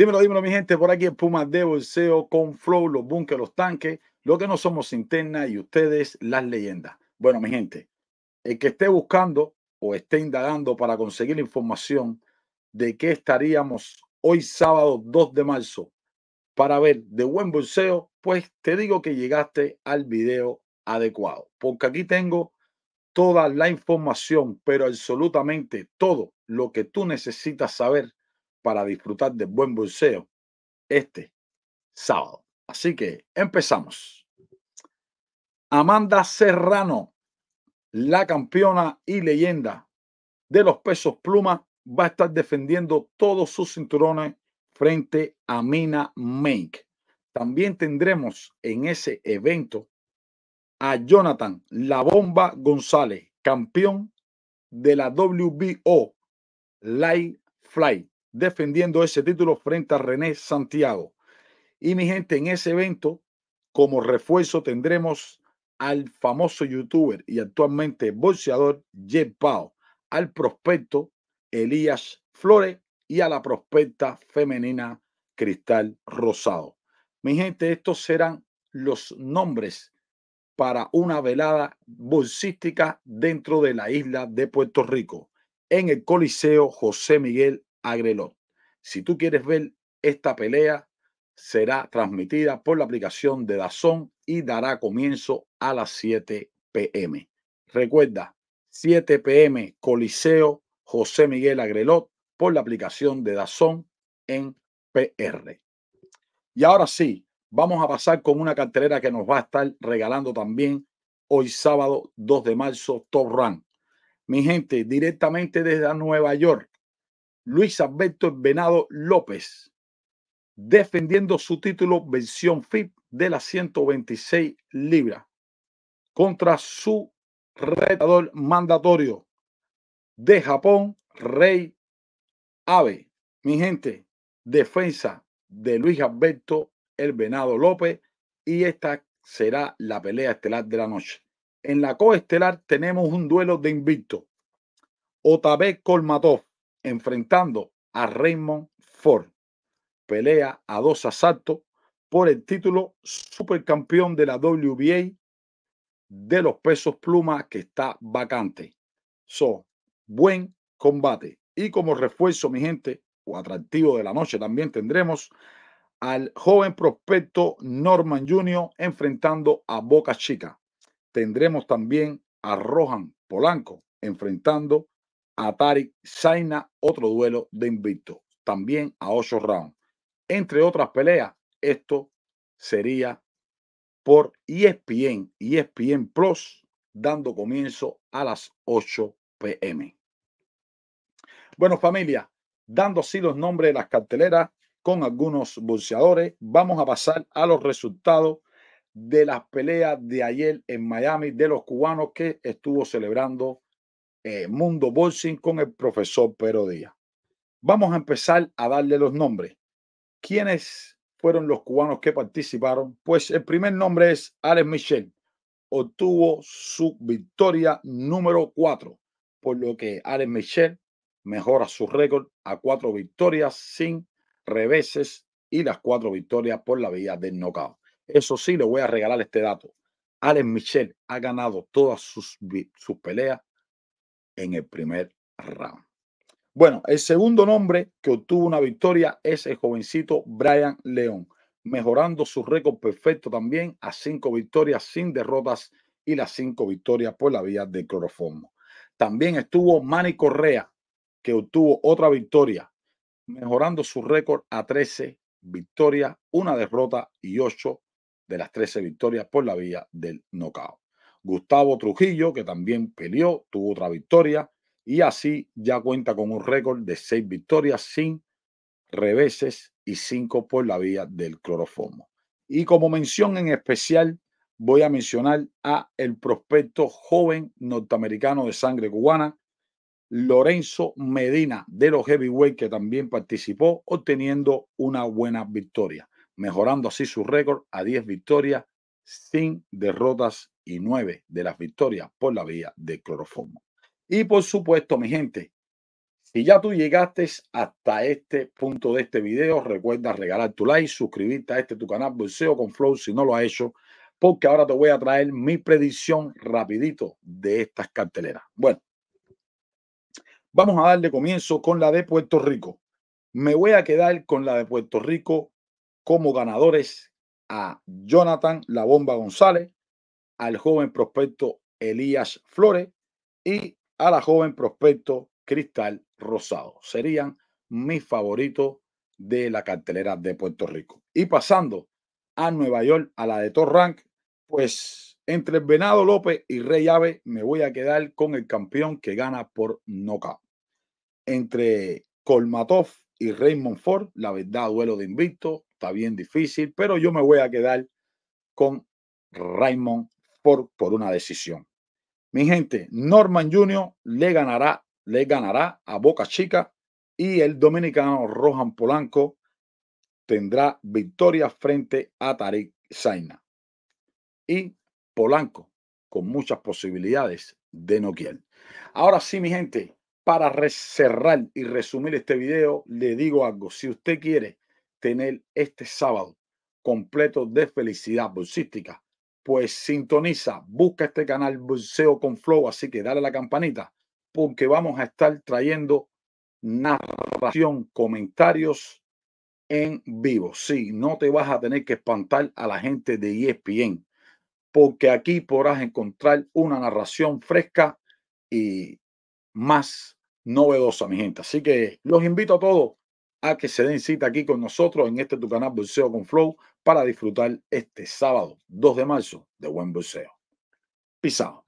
Dímelo, dímelo, mi gente, por aquí en Pumas de Bolseo, con Flow, los bunkers, los tanques, lo que no somos interna y ustedes las leyendas. Bueno, mi gente, el que esté buscando o esté indagando para conseguir la información de qué estaríamos hoy sábado 2 de marzo para ver de buen bolseo, pues te digo que llegaste al video adecuado, porque aquí tengo toda la información, pero absolutamente todo lo que tú necesitas saber para disfrutar de buen bolseo este sábado. Así que empezamos. Amanda Serrano, la campeona y leyenda de los pesos pluma, va a estar defendiendo todos sus cinturones frente a Mina Make. También tendremos en ese evento a Jonathan La Bomba González, campeón de la WBO Light Flight defendiendo ese título frente a René Santiago. Y mi gente, en ese evento, como refuerzo, tendremos al famoso youtuber y actualmente bolseador Jeff Pau, al prospecto Elías Flores y a la prospecta femenina Cristal Rosado. Mi gente, estos serán los nombres para una velada bolsística dentro de la isla de Puerto Rico, en el Coliseo José Miguel Agrelot. Si tú quieres ver esta pelea, será transmitida por la aplicación de Dazón y dará comienzo a las 7 pm. Recuerda, 7 pm Coliseo José Miguel Agrelot por la aplicación de Dazón en PR. Y ahora sí, vamos a pasar con una cartelera que nos va a estar regalando también hoy sábado 2 de marzo Top Run. Mi gente, directamente desde Nueva York, Luis Alberto El Venado López, defendiendo su título versión FIP de las 126 libras contra su retador mandatorio de Japón, Rey Ave. Mi gente, defensa de Luis Alberto El Venado López y esta será la pelea estelar de la noche. En la coestelar tenemos un duelo de invicto. Otabe Kolmatov enfrentando a Raymond Ford. Pelea a dos asaltos por el título supercampeón de la WBA de los pesos pluma que está vacante. So, buen combate. Y como refuerzo, mi gente, o atractivo de la noche, también tendremos al joven prospecto Norman Jr. enfrentando a Boca Chica. Tendremos también a Rohan Polanco enfrentando Atari Saina otro duelo de invicto, también a 8 rounds. Entre otras peleas, esto sería por ESPN, ESPN Plus, dando comienzo a las 8 pm. Bueno, familia, dando así los nombres de las carteleras con algunos boxeadores, vamos a pasar a los resultados de las peleas de ayer en Miami de los cubanos que estuvo celebrando eh, Mundo Boxing con el profesor Pero Díaz. Vamos a empezar a darle los nombres. ¿Quiénes fueron los cubanos que participaron? Pues el primer nombre es Alex Michel. Obtuvo su victoria número 4, por lo que Alex Michel mejora su récord a cuatro victorias sin reveses y las cuatro victorias por la vía del knockout. Eso sí, le voy a regalar este dato. Alex Michel ha ganado todas sus, sus peleas en el primer round. Bueno, el segundo nombre que obtuvo una victoria es el jovencito Brian León, mejorando su récord perfecto también a cinco victorias sin derrotas y las cinco victorias por la vía de cloroformo. También estuvo Manny Correa, que obtuvo otra victoria, mejorando su récord a 13 victorias, una derrota y ocho de las 13 victorias por la vía del knockout. Gustavo Trujillo, que también peleó, tuvo otra victoria y así ya cuenta con un récord de seis victorias sin reveses y cinco por la vía del cloroformo. Y como mención en especial, voy a mencionar a el prospecto joven norteamericano de sangre cubana, Lorenzo Medina, de los heavyweight que también participó, obteniendo una buena victoria, mejorando así su récord a 10 victorias sin derrotas y nueve de las victorias por la vía de cloroformo. Y por supuesto, mi gente, si ya tú llegaste hasta este punto de este video, recuerda regalar tu like, suscribirte a este tu canal Bolseo con Flow si no lo has hecho, porque ahora te voy a traer mi predicción rapidito de estas carteleras. Bueno, vamos a darle comienzo con la de Puerto Rico. Me voy a quedar con la de Puerto Rico como ganadores a Jonathan La Bomba González, al joven prospecto Elías Flores y a la joven prospecto Cristal Rosado. Serían mis favoritos de la cartelera de Puerto Rico. Y pasando a Nueva York, a la de rank, pues entre Venado López y Rey Ave me voy a quedar con el campeón que gana por nocaut. Entre Kolmatov y Raymond Ford, la verdad, duelo de invicto está bien difícil, pero yo me voy a quedar con Raymond por una decisión. Mi gente, Norman Jr. le ganará, le ganará a Boca Chica y el dominicano Rohan Polanco tendrá victoria frente a Tarek Zaina. Y Polanco con muchas posibilidades de noquear. Ahora sí, mi gente, para cerrar y resumir este video, le digo algo. Si usted quiere tener este sábado completo de felicidad bolsística. Pues sintoniza, busca este canal Bolseo con Flow, así que dale a la campanita, porque vamos a estar trayendo narración, comentarios en vivo. Sí, no te vas a tener que espantar a la gente de ESPN, porque aquí podrás encontrar una narración fresca y más novedosa, mi gente. Así que los invito a todos a que se den cita aquí con nosotros en este tu canal Bolseo con Flow para disfrutar este sábado 2 de marzo de buen buceo. Pisado.